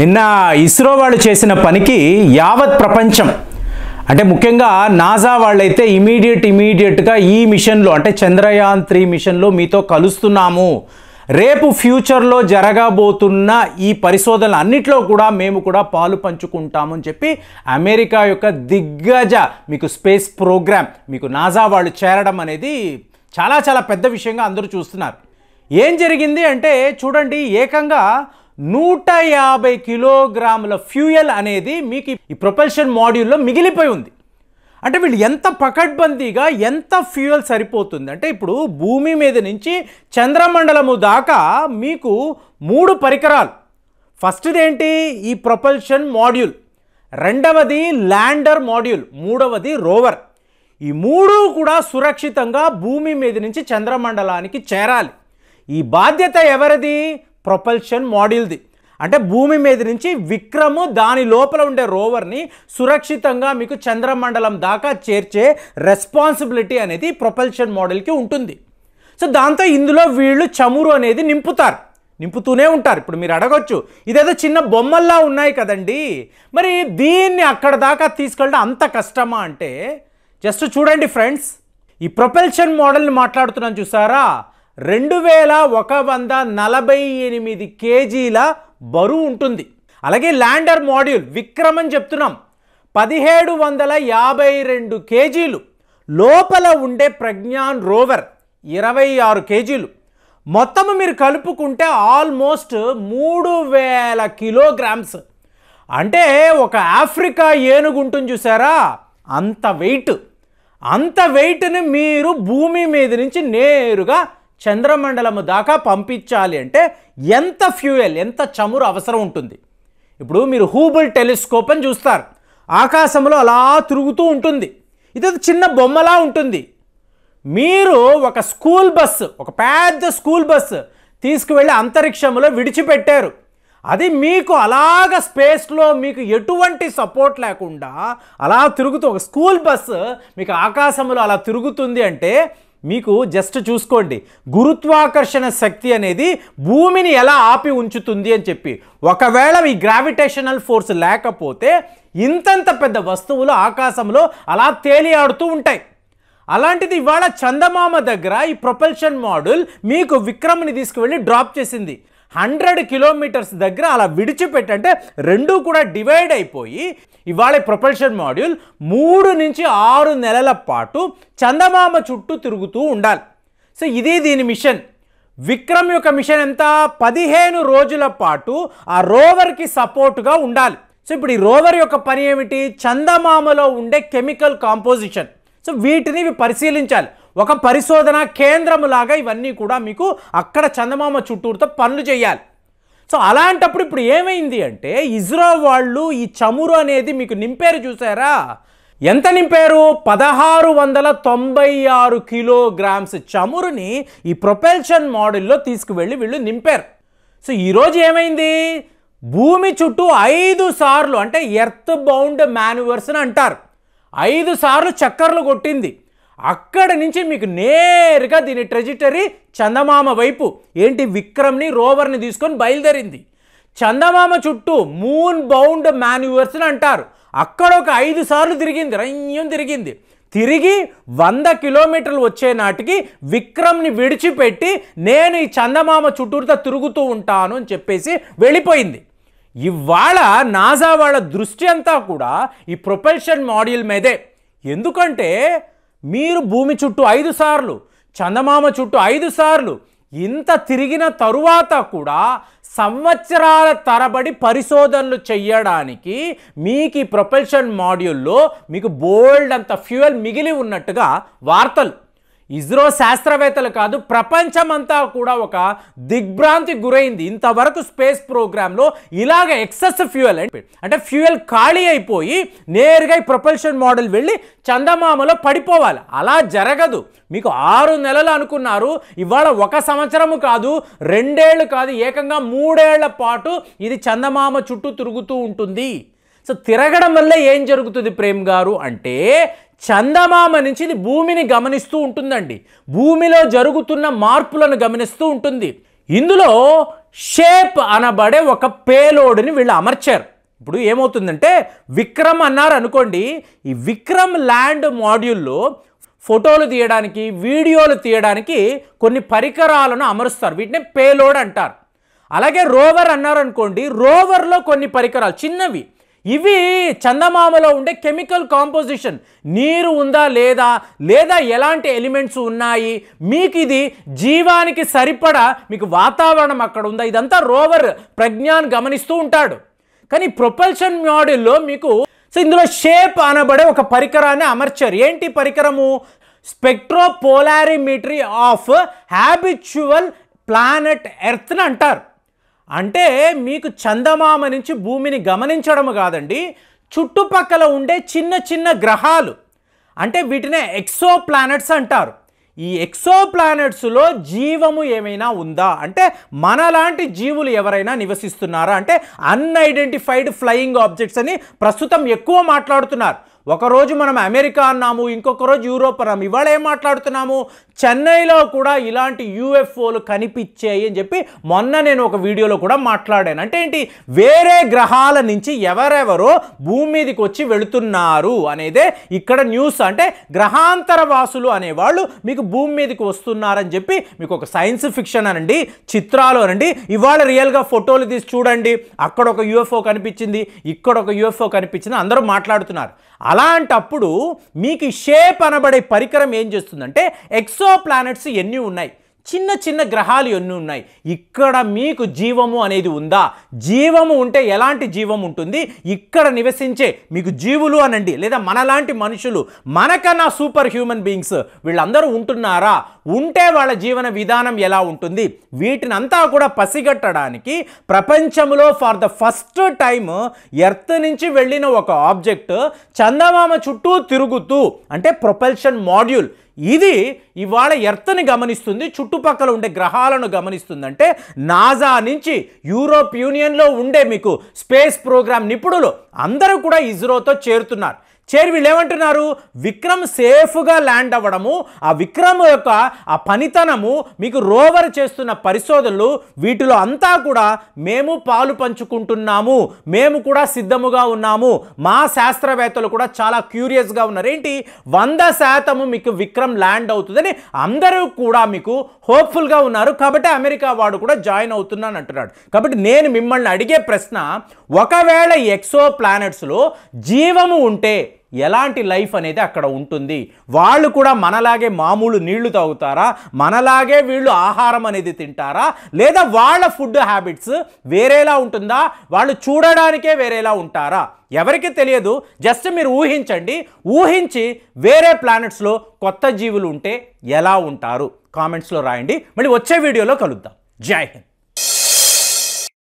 నిన్న ఇస్రో వాళ్ళు చేసిన పనికి యావత్ ప్రపంచం అంటే ముఖ్యంగా నాజా వాళ్ళైతే ఇమీడియట్ ఇమీడియట్గా ఈ మిషన్లో అంటే చంద్రయాన్ త్రీ మిషన్లో మీతో కలుస్తున్నాము రేపు ఫ్యూచర్లో జరగబోతున్న ఈ పరిశోధనలు అన్నిట్లో కూడా మేము కూడా పాలు పంచుకుంటామని చెప్పి అమెరికా యొక్క దిగ్గజ మీకు స్పేస్ ప్రోగ్రామ్ మీకు నాజా వాళ్ళు చేరడం అనేది చాలా చాలా పెద్ద విషయంగా అందరూ చూస్తున్నారు ఏం జరిగింది అంటే చూడండి ఏకంగా నూట యాభై కిలోగ్రాముల ఫ్యూయల్ అనేది మీకు ఈ ప్రొపల్షన్ మాడ్యూల్లో మిగిలిపోయి ఉంది అంటే వీళ్ళు ఎంత పకడ్బందీగా ఎంత ఫ్యూయల్ సరిపోతుంది అంటే ఇప్పుడు భూమి మీద నుంచి చంద్రమండలము దాకా మీకు మూడు పరికరాలు ఫస్ట్ది ఏంటి ఈ ప్రొపల్షన్ మాడ్యూల్ రెండవది ల్యాండర్ మాడ్యూల్ మూడవది రోవర్ ఈ మూడు కూడా సురక్షితంగా భూమి మీద నుంచి చంద్రమండలానికి చేరాలి ఈ బాధ్యత ఎవరిది ప్రొపల్షన్ మోడల్ది అంటే భూమి మీద నుంచి విక్రము దాని లోపల ఉండే రోవర్ని సురక్షితంగా మీకు చంద్రమండలం దాకా చేర్చే రెస్పాన్సిబిలిటీ అనేది ప్రొపల్షన్ మోడల్కి ఉంటుంది సో దాంతో ఇందులో వీళ్ళు చమురు అనేది నింపుతారు నింపుతూనే ఉంటారు ఇప్పుడు మీరు అడగొచ్చు ఇదేదో చిన్న బొమ్మల్లా ఉన్నాయి కదండి మరి దీన్ని అక్కడ దాకా తీసుకెళ్ళడం అంత కష్టమా అంటే జస్ట్ చూడండి ఫ్రెండ్స్ ఈ ప్రొపల్షన్ మోడల్ని మాట్లాడుతున్నాను చూసారా రెండు వేల ఒక వంద నలభై ఎనిమిది కేజీల బరువు ఉంటుంది అలాగే ల్యాండర్ మాడ్యూల్ విక్రమ్ అని చెప్తున్నాం పదిహేడు వందల యాభై రెండు కేజీలు లోపల ఉండే ప్రజ్ఞాన్ రోవర్ ఇరవై ఆరు కేజీలు మొత్తము మీరు కలుపుకుంటే ఆల్మోస్ట్ మూడు వేల కిలోగ్రామ్స్ అంటే ఒక ఆఫ్రికా ఏనుగు ఉంటుంది చూసారా అంత వెయిట్ అంత వెయిట్ని మీరు భూమి మీద నుంచి నేరుగా చంద్రమండలం దాకా పంపించాలి అంటే ఎంత ఫ్యూయల్ ఎంత చమురు అవసరం ఉంటుంది ఇప్పుడు మీరు హూబుల్ టెలిస్కోప్ అని చూస్తారు ఆకాశంలో అలా తిరుగుతూ ఉంటుంది ఇది చిన్న బొమ్మలా ఉంటుంది మీరు ఒక స్కూల్ బస్సు ఒక పెద్ద స్కూల్ బస్సు తీసుకువెళ్ళి అంతరిక్షంలో విడిచిపెట్టారు అది మీకు అలాగ స్పేస్లో మీకు ఎటువంటి సపోర్ట్ లేకుండా అలా తిరుగుతూ ఒక స్కూల్ బస్సు మీకు ఆకాశంలో అలా తిరుగుతుంది అంటే మీకు జస్ట్ చూసుకోండి గురుత్వాకర్షణ శక్తి అనేది భూమిని ఎలా ఆపి ఉంచుతుంది అని చెప్పి ఒకవేళ ఈ గ్రావిటేషనల్ ఫోర్స్ లేకపోతే ఇంతంత పెద్ద వస్తువులు ఆకాశంలో అలా తేలియాడుతూ ఉంటాయి అలాంటిది ఇవాళ చందమామ దగ్గర ఈ ప్రొపల్షన్ మోడల్ మీకు విక్రమ్ని తీసుకువెళ్ళి డ్రాప్ చేసింది హండ్రెడ్ కిలోమీటర్స్ దగ్గర అలా విడిచిపెట్టంటే రెండూ కూడా డివైడ్ అయిపోయి ఇవాళ ప్రొపల్షన్ మాడ్యూల్ మూడు నుంచి ఆరు నెలల పాటు చందమామ చుట్టూ తిరుగుతూ ఉండాలి సో ఇది దీని మిషన్ విక్రమ్ యొక్క మిషన్ ఎంత పదిహేను రోజుల పాటు ఆ రోవర్కి సపోర్ట్గా ఉండాలి సో ఇప్పుడు ఈ రోవర్ యొక్క పని ఏమిటి చందమామలో ఉండే కెమికల్ కాంపోజిషన్ సో వీటిని ఇవి పరిశీలించాలి ఒక పరిశోధన కేంద్రములాగా ఇవన్నీ కూడా మీకు అక్కడ చందమామ చుట్టూరుతో పనులు చేయాలి సో అలాంటప్పుడు ఇప్పుడు ఏమైంది అంటే ఇజ్రో వాళ్ళు ఈ చమురు అనేది మీకు నింపారు చూసారా ఎంత నింపారు పదహారు వందల తొంభై ఆరు కిలోగ్రామ్స్ చమురుని ఈ ప్రొపెల్షన్ మోడల్లో తీసుకువెళ్ళి వీళ్ళు నింపారు సో ఈరోజు ఏమైంది భూమి చుట్టూ ఐదు సార్లు అంటే ఎర్త్ బౌండ్ మాన్యువర్స్ అని అంటారు ఐదు సార్లు చక్కర్లు కొట్టింది అక్కడ నుంచి మీకు నేరుగా దీని ట్రెజిటరీ చందమామ వైపు ఏంటి విక్రమ్ని రోవర్ని తీసుకొని బయలుదేరింది చందమామ చుట్టూ మూన్ బౌండ్ మాన్యూవర్స్ అని అంటారు అక్కడ ఒక ఐదు సార్లు తిరిగింది రయ్యం తిరిగింది తిరిగి వంద కిలోమీటర్లు వచ్చే నాటికి విక్రమ్ని విడిచిపెట్టి నేను ఈ చందమామ చుట్టూరుతో తిరుగుతూ ఉంటాను అని చెప్పేసి వెళ్ళిపోయింది ఇవాళ నాజా వాళ్ళ దృష్టి అంతా కూడా ఈ ప్రొపల్షన్ మాడ్యూల్ మీదే ఎందుకంటే మీరు భూమి చుట్టూ ఐదు సార్లు చందమామ చుట్టూ ఐదు సార్లు ఇంత తిరిగిన తరువాత కూడా సంవత్సరాల తరబడి పరిశోధనలు చేయడానికి మీకు ఈ ప్రొపల్షన్ మాడ్యూల్లో మీకు బోల్డ్ అంత ఫ్యూయల్ మిగిలి ఉన్నట్టుగా వార్తలు ఇజ్రో శాస్త్రవేత్తలు కాదు ప్రపంచమంతా కూడా ఒక దిగ్భ్రాంతి గురైంది ఇంతవరకు స్పేస్ ప్రోగ్రాంలో ఇలాగ ఎక్సెస్ ఫ్యూయల్ అంటే ఫ్యూయల్ ఖాళీ అయిపోయి నేరుగా ఈ ప్రొపల్షన్ మోడల్ వెళ్ళి చందమామలో పడిపోవాలి అలా జరగదు మీకు ఆరు నెలలు అనుకున్నారు ఇవాళ ఒక సంవత్సరము కాదు రెండేళ్ళు కాదు ఏకంగా మూడేళ్ల పాటు ఇది చందమామ చుట్టూ తిరుగుతూ ఉంటుంది సో తిరగడం వల్ల ఏం జరుగుతుంది ప్రేమ్ గారు అంటే చందమామ నుంచి ఇది భూమిని గమనిస్తూ ఉంటుందండి భూమిలో జరుగుతున్న మార్పులను గమనిస్తూ ఉంటుంది ఇందులో షేప్ అనబడే ఒక పేలోడ్ని వీళ్ళు అమర్చారు ఇప్పుడు ఏమవుతుందంటే విక్రమ్ అన్నారు అనుకోండి ఈ విక్రమ్ ల్యాండ్ మాడ్యూల్లో ఫోటోలు తీయడానికి వీడియోలు తీయడానికి కొన్ని పరికరాలను అమరుస్తారు వీటిని పేలోడ్ అంటారు అలాగే రోవర్ అన్నారనుకోండి రోవర్లో కొన్ని పరికరాలు చిన్నవి ఇవి చందమామలో ఉండే కెమికల్ కాంపోజిషన్ నీరు ఉందా లేదా లేదా ఎలాంటి ఎలిమెంట్స్ ఉన్నాయి మీకు ఇది జీవానికి సరిపడా మీకు వాతావరణం అక్కడ ఉందా ఇదంతా రోవర్ ప్రజ్ఞాన్ గమనిస్తూ ఉంటాడు కానీ ప్రొపల్షన్ మోడల్లో మీకు సో ఇందులో షేప్ అనబడే ఒక పరికరాన్ని అమర్చారు ఏంటి పరికరము స్పెక్ట్రోపోలారిమీటరీ ఆఫ్ హ్యాబిచువల్ ప్లానెట్ ఎర్త్ని అంటారు అంటే మీకు చందమామ నుంచి భూమిని గమనించడము కాదండి చుట్టుపక్కల ఉండే చిన్న చిన్న గ్రహాలు అంటే వీటినే ఎక్సో ప్లానెట్స్ అంటారు ఈ ఎక్సో ప్లానెట్స్లో జీవము ఏమైనా ఉందా అంటే మనలాంటి జీవులు ఎవరైనా నివసిస్తున్నారా అంటే అన్ఐడెంటిఫైడ్ ఫ్లయింగ్ ఆబ్జెక్ట్స్ అని ప్రస్తుతం ఎక్కువ మాట్లాడుతున్నారు ఒకరోజు మనం అమెరికా అన్నాము ఇంకొక రోజు యూరోప్ అన్నాము ఇవాళ ఏం మాట్లాడుతున్నాము చెన్నైలో కూడా ఇలాంటి యూఎఫ్ఓలు కనిపించాయి అని చెప్పి మొన్న నేను ఒక వీడియోలో కూడా మాట్లాడాను అంటే ఏంటి వేరే గ్రహాల నుంచి ఎవరెవరో భూమి మీదకి వచ్చి వెళుతున్నారు అనేదే ఇక్కడ న్యూస్ అంటే గ్రహాంతర వాసులు అనేవాళ్ళు మీకు భూమి మీదకి వస్తున్నారని చెప్పి మీకు ఒక సైన్స్ ఫిక్షన్ అనండి చిత్రాలు అనండి ఇవాళ రియల్గా ఫోటోలు తీసి చూడండి అక్కడ ఒక యూఎఫ్ఓ కనిపించింది ఇక్కడ ఒక యూఎఫ్ఓ కనిపించింది అందరూ మాట్లాడుతున్నారు అలాంటప్పుడు మీకు షేప్ అనబడే పరికరం ఏం చేస్తుందంటే ఎక్సో ప్లానెట్స్ ఎన్ని ఉన్నాయి చిన్న చిన్న గ్రహాలు ఎన్ని ఉన్నాయి ఇక్కడ మీకు జీవము అనేది ఉందా జీవము ఉంటే ఎలాంటి జీవం ఉంటుంది ఇక్కడ నివసించే మీకు జీవులు అనండి లేదా మనలాంటి మనుషులు మనకన్నా సూపర్ హ్యూమన్ బీయింగ్స్ వీళ్ళందరూ ఉంటున్నారా ఉంటే వాళ్ళ జీవన విధానం ఎలా ఉంటుంది అంతా కూడా పసిగట్టడానికి ప్రపంచంలో for the first time earth నుంచి వెళ్ళిన ఒక ఆబ్జెక్ట్ చందమామ చుట్టూ తిరుగుతూ అంటే ప్రొపల్షన్ మాడ్యూల్ ఇది ఇవాళ ఎర్త్ని గమనిస్తుంది చుట్టుపక్కల ఉండే గ్రహాలను గమనిస్తుందంటే నాజా నుంచి యూరోప్ యూనియన్లో ఉండే మీకు స్పేస్ ప్రోగ్రామ్ నిపుణులు అందరూ కూడా ఇజ్రోతో చేరుతున్నారు చేరి వీళ్ళు ఏమంటున్నారు విక్రమ్ సేఫ్గా ల్యాండ్ అవ్వడము ఆ విక్రమ్ యొక్క ఆ పనితనము మీకు రోవర్ చేస్తున్న పరిశోధనలు వీటిలో అంతా కూడా మేము పాలు పంచుకుంటున్నాము మేము కూడా సిద్ధముగా ఉన్నాము మా శాస్త్రవేత్తలు కూడా చాలా క్యూరియస్గా ఉన్నారు ఏంటి వంద శాతము మీకు విక్రమ్ ల్యాండ్ అవుతుందని అందరూ కూడా మీకు హోప్ఫుల్గా ఉన్నారు కాబట్టి అమెరికా వాడు కూడా జాయిన్ అవుతున్నాను అంటున్నాడు కాబట్టి నేను మిమ్మల్ని అడిగే ప్రశ్న ఒకవేళ ఎక్సో ప్లానెట్స్లో జీవము ఉంటే ఎలాంటి లైఫ్ అనేది అక్కడ ఉంటుంది వాళ్ళు కూడా మనలాగే మామూలు నీళ్లు తాగుతారా మనలాగే వీళ్ళు ఆహారం అనేది తింటారా లేదా వాళ్ళ ఫుడ్ హ్యాబిట్స్ వేరేలా ఉంటుందా వాళ్ళు చూడడానికే వేరేలా ఉంటారా ఎవరికి తెలియదు జస్ట్ మీరు ఊహించండి ఊహించి వేరే ప్లానెట్స్లో కొత్త జీవులు ఉంటే ఎలా ఉంటారు కామెంట్స్లో రాయండి మళ్ళీ వచ్చే వీడియోలో కలుద్దాం జై హింద్